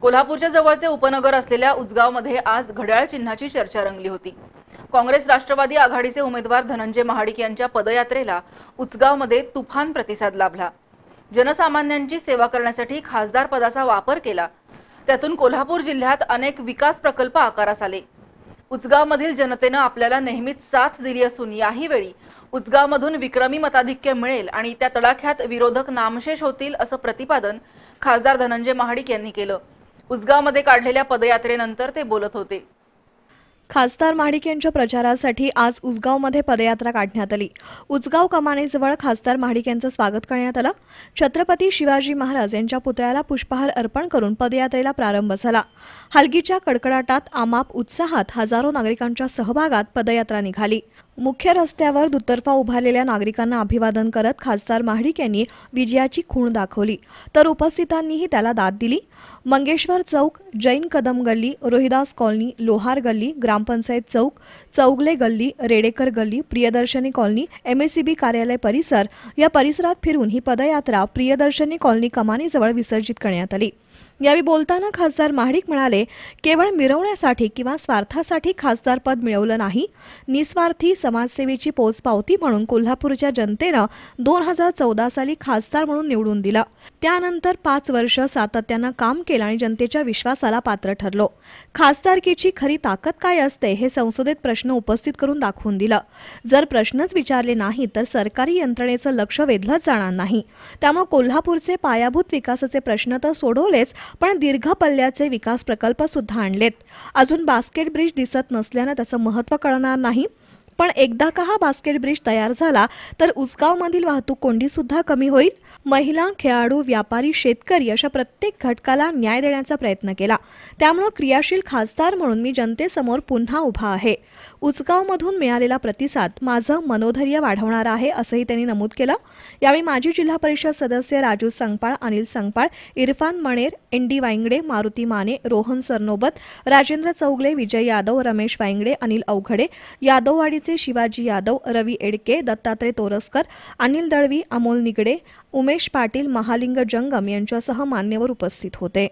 कोल्हापूरच्या जवळचे उपनगर असलेल्या उजगावमध्ये आज घड्याळ चिन्हाची चर्चा रंगली होती काँग्रेस राष्ट्रवादी आघाडीचे उमेदवार धनंजय महाडिक यांच्या पदयात्रेला उचगावमध्ये तुफान प्रतिसाद लाभला जनसामान्यांची सेवा करण्यासाठी खासदार पदाचा वापर केला त्यातून कोल्हापूर जिल्ह्यात अनेक विकास प्रकल्प आकारास आले मधील जनतेनं आपल्याला नेहमीच साथ दिली असून याही वेळी मधून विक्रमी मताधिक्य मिळेल आणि त्या तडाख्यात विरोधक नामशेष होतील असं प्रतिपादन खासदार धनंजय महाडिक यांनी केलं उसगावमध्ये काढलेल्या पदयात्रेनंतर ते बोलत होते खासदार महाडिक यांच्या प्रचारासाठी आज उसगावमध्ये पदयात्रा काढण्यात आली उसगाव कमानेजवळ खासदार महाडिक यांचं स्वागत करण्यात आलं छत्रपती शिवाजी महाराज यांच्या पुतळ्याला पुष्पहार अर्पण करून पदयात्रेला प्रारंभ झाला हलगीच्या कडकडाटात आमाप उत्साहात हजारो नागरिकांच्या सहभागात पदयात्रा निघाली मुख्य रस्त्यावर दुतर्फा उभारलेल्या नागरिकांना अभिवादन करत खासदार महाडिक यांनी विजयाची खूण दाखवली तर उपस्थितांनीही त्याला दाद दिली मंगेश्वर चौक जैन कदम गल्ली रोहिदास कॉलनी लोहार गल्ली ग्राम ग्रामपंचायत चौक चौगले गल्ली रेडेकर गल्ली प्रियदर्शनी कॉलनी एमएससीबी कार्यालय परिसर या परिसरात फिरून ही पदयात्रा प्रियदर्शनी कॉलनी कमानीजवळ विसर्जित करण्यात आली यावेळी बोलताना खासदार महाडिक म्हणाले केवळ मिरवण्यासाठी किंवा स्वार्थासाठी खासदार पद मिळवलं नाही निस्वार्थी समाजसेवेची पोचपावती म्हणून कोल्हापूरच्या जनतेनं दोन हजार चौदा साली खासदार म्हणून निवडून दिलं त्यानंतर पाच वर्ष सातत्यानं काम केलं आणि जनतेच्या विश्वासाला पात्र ठरलो खासदारकीची खरी ताकद काय असते हे संसदेत प्रश्न उपस्थित करून दाखवून दिलं जर प्रश्नच विचारले नाही तर सरकारी यंत्रणेचं लक्ष वेधलंच जाणार नाही त्यामुळे कोल्हापूरचे पायाभूत विकासाचे प्रश्न तर सोडवलेच पण दीर्घ पल्ल्याचे विकास प्रकल्पसुद्धा आणलेत अजून बास्केट ब्रिज दिसत नसल्यानं त्याचं महत्त्व कळणार नाही पण एकदा का हा बास्केट ब्रिज तयार झाला तर मधील वाहतूक कोंडीसुद्धा कमी होईल महिला खेळाडू व्यापारी शेतकरी अशा प्रत्येक घटकाला न्याय देण्याचा प्रयत्न केला त्यामुळं क्रियाशील खासदार म्हणून मी जनतेसमोर पुन्हा उभा आहे मधून मिळालेला प्रतिसाद माझं मनोधैर्य वाढवणार आहे असंही त्यांनी नमूद केलं यावेळी माजी जिल्हा परिषद सदस्य राजू संगपाळ अनिल संगपाळ इरफान मणेर एन डी वायंगडे मारुती माने रोहन सरनोबत राजेंद्र चौगले विजय यादव रमेश वायंगडे अनिल अवघडे यादववाडीचे शिवाजी यादव रवी एडके दत्तात्रय तोरसकर अनिल दळवी अमोल निगडे उमेश पाटील महालिंग जंगम यांच्यासह मान्यवर उपस्थित होते